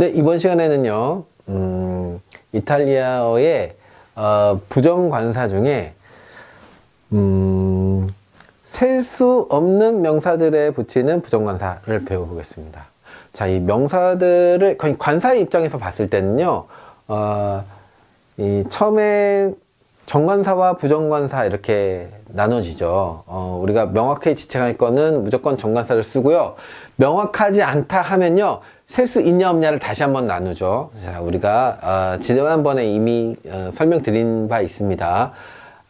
네, 이번 시간에는요, 음, 이탈리아어의 어, 부정관사 중에, 음, 셀 수 없는 명사들에 붙이는 부정관사를 배워보겠습니다. 자, 이 명사들을, 그러니까 관사의 입장에서 봤을 때는요, 어, 이 처음에 정관사와 부정관사 이렇게 나눠지죠. 어, 우리가 명확하게 지칭할 거는 무조건 정관사를 쓰고요. 명확하지 않다 하면요. 셀 수 있냐 없냐를 다시 한번 나누죠. 자, 우리가 어, 지난번에 이미 어, 설명드린 바 있습니다.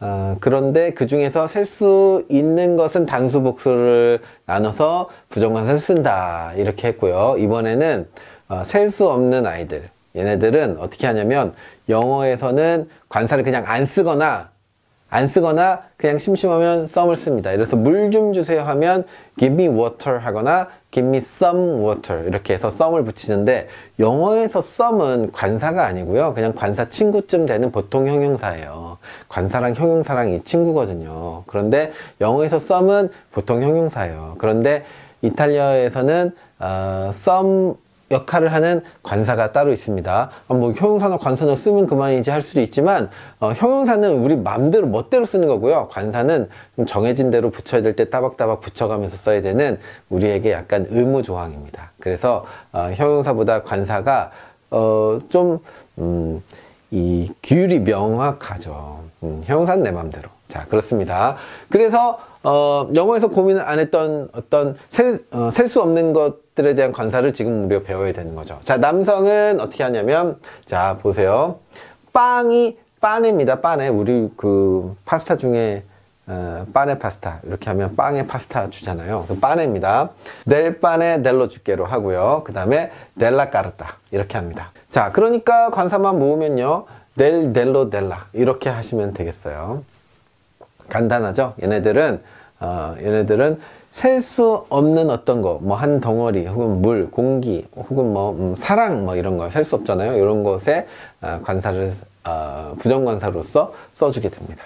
어, 그런데 그 중에서 셀 수 있는 것은 단수 복수를 나눠서 부정관사를 쓴다 이렇게 했고요. 이번에는 어, 셀 수 없는 아이들 얘네들은 어떻게 하냐면 영어에서는 관사를 그냥 안 쓰거나 안 쓰거나 그냥 심심하면 some을 씁니다. 그래서 물 좀 주세요 하면 give me water 하거나 give me some water 이렇게 해서 some을 붙이는데 영어에서 some은 관사가 아니고요. 그냥 관사 친구쯤 되는 보통 형용사예요. 관사랑 형용사랑 이 친구거든요. 그런데 영어에서 some은 보통 형용사예요. 그런데 이탈리아에서는 어, some 역할을 하는 관사가 따로 있습니다. 아, 뭐 형용사나 관사나 쓰면 그만이지 할 수도 있지만 어, 형용사는 우리 마음대로 멋대로 쓰는 거고요. 관사는 정해진 대로 붙여야 될 때 따박따박 붙여가면서 써야 되는 우리에게 약간 의무 조항입니다. 그래서 어, 형용사보다 관사가 어, 좀 음, 이 규율이 명확하죠. 음, 형용사는 내 마음대로. 자, 그렇습니다. 그래서 어, 영어에서 고민을 안 했던 어떤 셀수 어, 없는 것들에 대한 관사를 지금 우리가 배워야 되는 거죠. 자, 남성은 어떻게 하냐면 자, 보세요. 빵이 빠네입니다. 빠네. 우리 그 파스타 중에 어, 빠네 파스타 이렇게 하면 빵에 파스타 주잖아요 빠네입니다 넬 빠네 델로 주께로 하고요 그 다음에 델라 까르타 이렇게 합니다 자 그러니까 관사만 모으면요 넬 델로 델라 이렇게 하시면 되겠어요 간단하죠. 얘네들은 어, 얘네들은 셀 수 없는 어떤 거, 뭐 한 덩어리, 혹은 물, 공기, 혹은 뭐 음, 사랑, 뭐 이런 거 셀 수 없잖아요. 이런 것에 어, 관사를 어, 부정관사로서 써주게 됩니다.